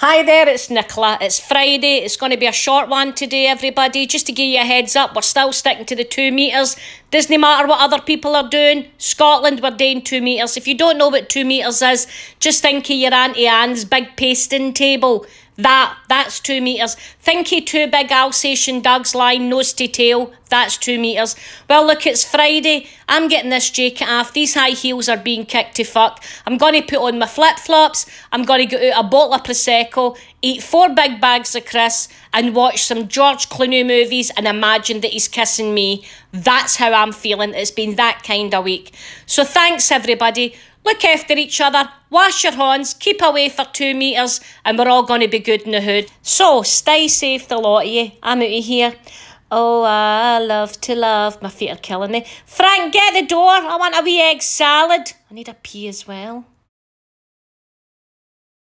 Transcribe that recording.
Hi there, it's Nicola. It's Friday. It's going to be a short one today, everybody. Just to give you a heads up, we're still sticking to the two metres. Doesn't matter what other people are doing. Scotland were doing two metres. If you don't know what two metres is, just think of your Auntie Anne's big pasting table. That, that's two metres. Think of two big Alsatian dogs lying nose to tail. That's two metres. Well, look, it's Friday. I'm getting this jacket off. These high heels are being kicked to fuck. I'm going to put on my flip flops. I'm going to get out a bottle of Prosecco, eat four big bags of crisps, and watch some George Clooney movies and imagine that he's kissing me. That's how I'm feeling. It's been that kind of week. So thanks, everybody. Look after each other, wash your hands, keep away for two metres, and we're all going to be good in the hood. So stay safe, the lot of you. I'm out of here. Oh, I love to love. My feet are killing me. Frank, get the door. I want a wee egg salad. I need a pee as well.